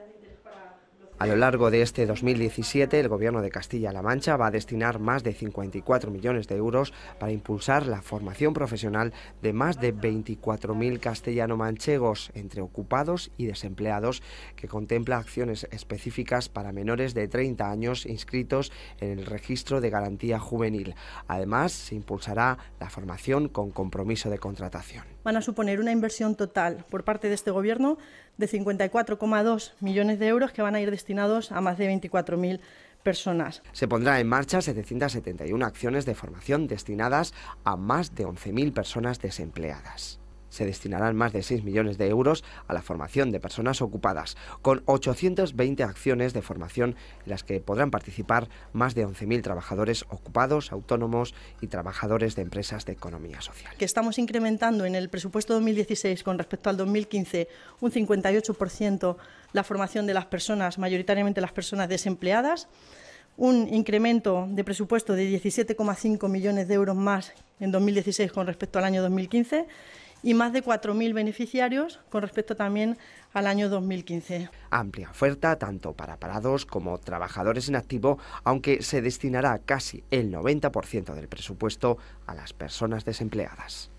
devem ter reparado, A lo largo de este 2017, el Gobierno de Castilla-La Mancha va a destinar más de 54 millones de euros para impulsar la formación profesional de más de 24.000 castellano-manchegos entre ocupados y desempleados, que contempla acciones específicas para menores de 30 años inscritos en el registro de garantía juvenil. Además, se impulsará la formación con compromiso de contratación. Van a suponer una inversión total por parte de este Gobierno de 54,2 millones de euros que van a ir destinados a más de 24.000 personas. Se pondrá en marcha 771 acciones de formación destinadas a más de 11.000 personas desempleadas se destinarán más de 6 millones de euros a la formación de personas ocupadas, con 820 acciones de formación en las que podrán participar más de 11.000 trabajadores ocupados, autónomos y trabajadores de empresas de economía social. Que estamos incrementando en el presupuesto 2016 con respecto al 2015 un 58% la formación de las personas, mayoritariamente las personas desempleadas un incremento de presupuesto de 17,5 millones de euros más en 2016 con respecto al año 2015 y más de 4.000 beneficiarios con respecto también al año 2015. Amplia oferta tanto para parados como trabajadores en activo, aunque se destinará casi el 90% del presupuesto a las personas desempleadas.